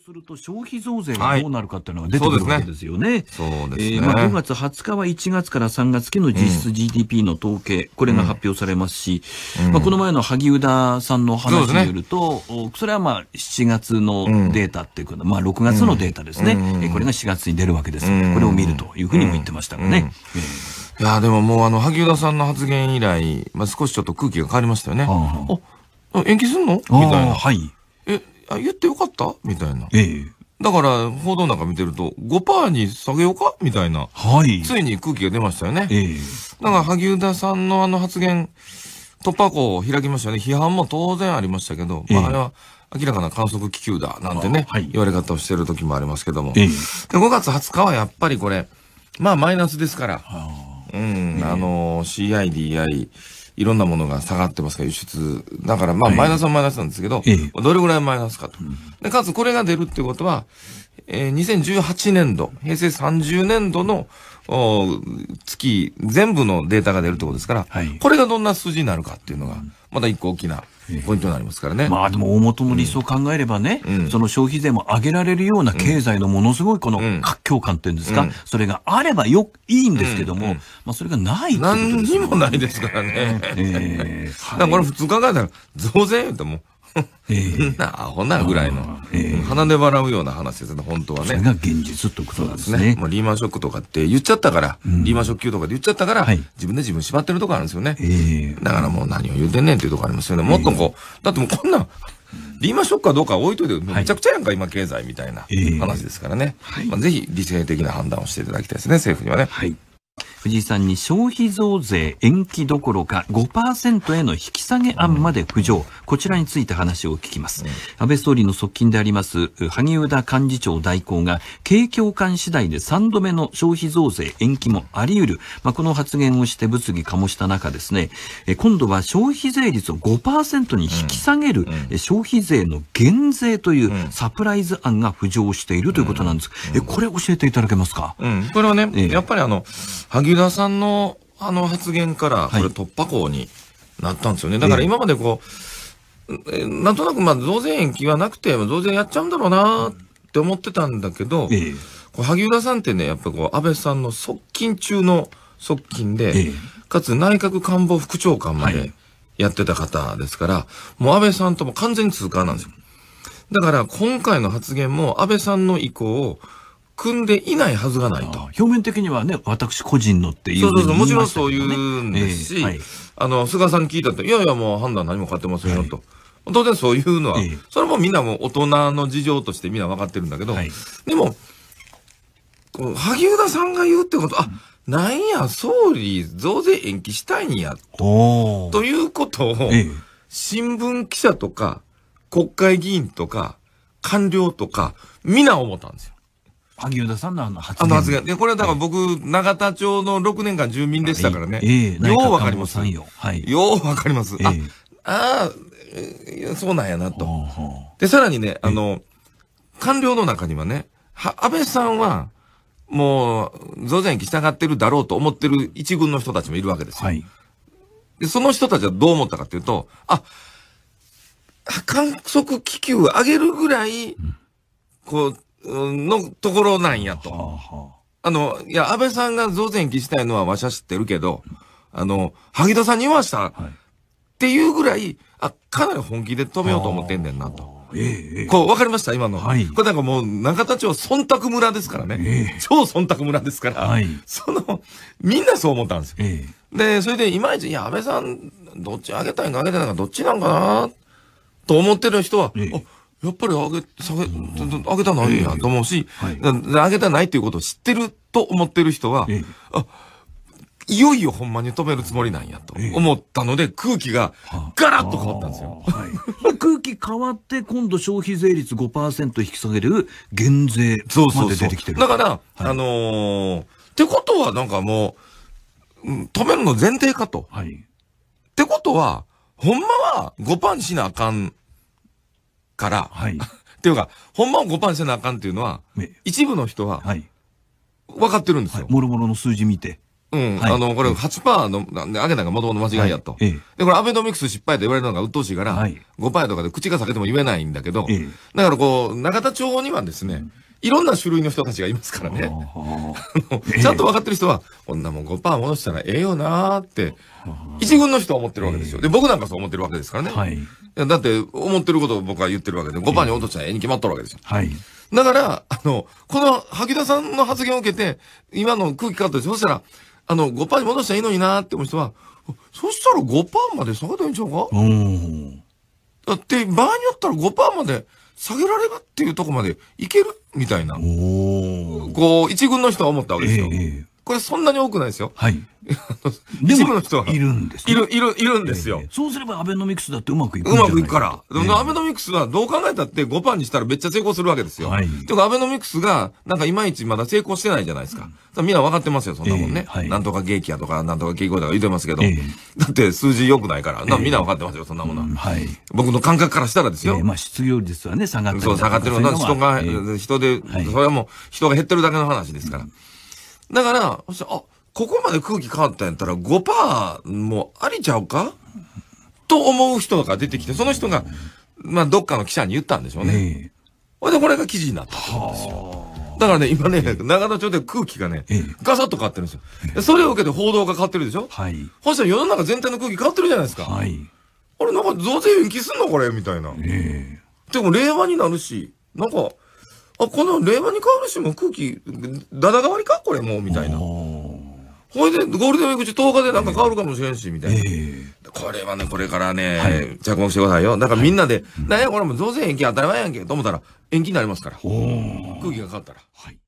すると消費増税がどうなるかっていうのが出てくるわけですよね。そうですね。えー、まあ5月20日は1月から3月期の実質 GDP の統計、これが発表されますし、まあこの前の萩生田さんの話によると、それはまあ7月のデータっていうか、まあ6月のデータですね、うえこれが4月に出るわけです。これを見るというふうにも言ってましたがね。いやでももうあの萩生田さんの発言以来、まあ少しちょっと空気が変わりましたよね。あ延期すんのみたいな。はい。え、あ言ってよかったみたいな。ええ。だから、報道なんか見てると、5%に下げようかみたいな。はい。ついに空気が出ましたよね。ええ。だから、萩生田さんのあの発言、突破口を開きましたね。批判も当然ありましたけど、ええ、まあ、あれは明らかな観測気球だ、なんてね、はい、言われ方をしてる時もありますけども。ええ、で5月20日はやっぱりこれ、まあ、マイナスですから。うん、あの、CIDI、いろんなものが下がってますから、輸出。だから、まあ、マイナスはマイナスなんですけど、どれぐらいマイナスかと。で、かつ、これが出るってことは、え2018年度、平成30年度の月、全部のデータが出るってことですから、はい、これがどんな数字になるかっていうのが、また一個大きなポイントになりますからね。まあでも大元の理想を考えればね、うん、その消費税も上げられるような経済のものすごいこの活況感っていうんですか、うんそれがあればよ、いいんですけども、まあそれがないってことですね。何にもないですからね。えー、だからこれ普通考えたら、増税言うともえん ならなぐらいの、え鼻で笑うような話ですね、本当はね。それが現実ってことですね。もうリーマンショックとかって言っちゃったから、うん、リーマンショック級とかで言っちゃったから、はい、自分で自分縛ってるとこあるんですよね、えだからもう何を言うてんねんっていうとこありますよね。もっとこう、だってもうこんな、リーマンショックかどうか置いといて、めちゃくちゃやんか、はい、今経済みたいな話ですからね。えまあ、ぜひ理性的な判断をしていただきたいですね、政府にはね。はい藤井さんに消費増税延期どころか5%への引き下げ案まで浮上、こちらについて話を聞きます、安倍総理の側近であります萩生田幹事長代行が景況感次第で3度目の消費増税延期もあり得る、まあ、この発言をして物議醸した中ですね今度は消費税率を5%に引き下げる、消費税の減税というサプライズ案が浮上しているということなんです、えこれ教えていただけますか、うん、これはね、やっぱりあの萩木田さんのあの発言から、これ突破口になったんですよね。だから今までこう、なんとなくまあ増税延期はなくて、増税やっちゃうんだろうなって思ってたんだけど、こう萩生田さんってね、やっぱこう安倍さんの側近中の側近で、かつ内閣官房副長官までやってた方ですから、もう安倍さんとも完全に通過なんですよ。だから今回の発言も安倍さんの意向を、組んでいないはずがないと。表面的にはね、私個人のっていう、ね、そうそうそう、もちろんそういうんですし、えーはい、あの、菅さんに聞いたと、いやいやもう判断何も買ってませんよと。はい当然そういうのは、えそれもみんなも大人の事情としてみんな分かってるんだけど、はい、でも、萩生田さんが言うってこと、あ、なんや、総理増税延期したいんや、ということを、え、新聞記者とか、国会議員とか、官僚とか、皆思ったんですよ。萩生田さんのあの発言。あの発言。で、これはだから僕、は永田町の6年間住民でしたからね。ええー、ようわかります。よ。はい。ようわかります。えー、あ、ああ、そうなんやなと。ほうほうで、さらにね、あの、官僚の中にはね、は、安倍さんは、もう、増税に従ってるだろうと思ってる一軍の人たちもいるわけですよ。はい。で、その人たちはどう思ったかというと、あ、観測気球上げるぐらい、こう、のところなんやと。はあはあ、あの、いや、安倍さんが増税に期したいのはわしは知ってるけど、あの、萩田さんに言わした、はい、っていうぐらい、あ、かなり本気で止めようと思ってんねんなと。ええ、こう、わかりました今の。はい。これなんかもう、中田町忖度村ですからね。ええ、超忖度村ですから。はい。その、みんなそう思ったんですよ。ええ、で、それで、いまいち、いや、安倍さん、どっち上げたいんか上げてないか、どっちなんかなと思ってる人は、ええ、やっぱり上げ、下げ、上げたないんやと思うし、はい、上げたないっていうことを知ってると思ってる人は、えあ、いよいよほんまに止めるつもりなんやと思ったので、空気がガラッと変わったんですよ。はい、空気変わって今度消費税率5%引き下げる減税まで出てきてる。そうそうそうだから、はい、あのー、ってことはなんかもう、止めるの前提かと。はい、ってことは、ほんまは5%ンしなあかんから、はい、っていうか、ほんまを5パンせなあかんっていうのは、一部の人は、分かってるんですよ。もろもろの数字見て。うん。はい、あの、これ8%の、なんで、上げたんがもともと間違いやと、はいで、これアベノミクス失敗と言われるのが鬱陶しいから、はい、5%とかで口が裂けても言えないんだけど、ええ、だからこう、永田町にはですね、うんいろんな種類の人たちがいますからね。ちゃんと分かってる人は、こんなもん5%戻したらええよなーって、一軍の人は思ってるわけですよ。で、僕なんかそう思ってるわけですからね。はい、だって、思ってることを僕は言ってるわけで、5%に落としたらええに決まっとるわけですよ。はい、だから、あの、この、萩田さんの発言を受けて、今の空気感として、そしたら、あの、5%に戻したらいいのになーって思う人は、そしたら5%まで下がってんちゃうかだって、場合によったら5%まで、下げられるっていうとこまでいけるみたいな、こう、一軍の人は思ったわけですよ。えーこれそんなに多くないですよ。はい。一部の人は。いるんです、ね、いる、いる、いるんですよ、えそうすればアベノミクスだってうまくいくうまくいくから。え、アベノミクスはどう考えたって5パンにしたらめっちゃ成功するわけですよ。はい。てかアベノミクスが、なんかいまいちまだ成功してないじゃないですか。うん、みんな分かってますよ、そんなもんね。はい。なんとか景気やとか、なんとか景気だとか言ってますけど。だって数字良くないから。なみんな分かってますよ、そんなものは、うん。はい。僕の感覚からしたらですよ。まあ失業率はね、下がってる。そう、下がってるのは人が、人で、はい、それはもう人が減ってるだけの話ですから。うんだから、あ、ここまで空気変わったんやったら5%もありちゃうかと思う人が出てきて、その人が、まあ、どっかの記者に言ったんでしょうね。ほ、えー、で、これが記事になったんですよ。だからね、今ね、長野町で空気がね、ガサッと変わってるんですよ。それを受けて報道が変わってるでしょはい。ほしたら世の中全体の空気変わってるじゃないですか。はい。あれ、なんか増税延期すんのこれみたいな。ええでも令和になるし、なんか、あ、この令和に変わるしも空気、だだ代わりかこれもう、みたいな。ほいで、ゴールデンウィーク中10日でなんか変わるかもしれんし、みたいな。えー、これはね、これからね、はい、着目してくださいよ。だからみんなで、はい、なんや、これも増税延期当たり前やんけ、と思ったら、延期になりますから。空気が変わったら。はい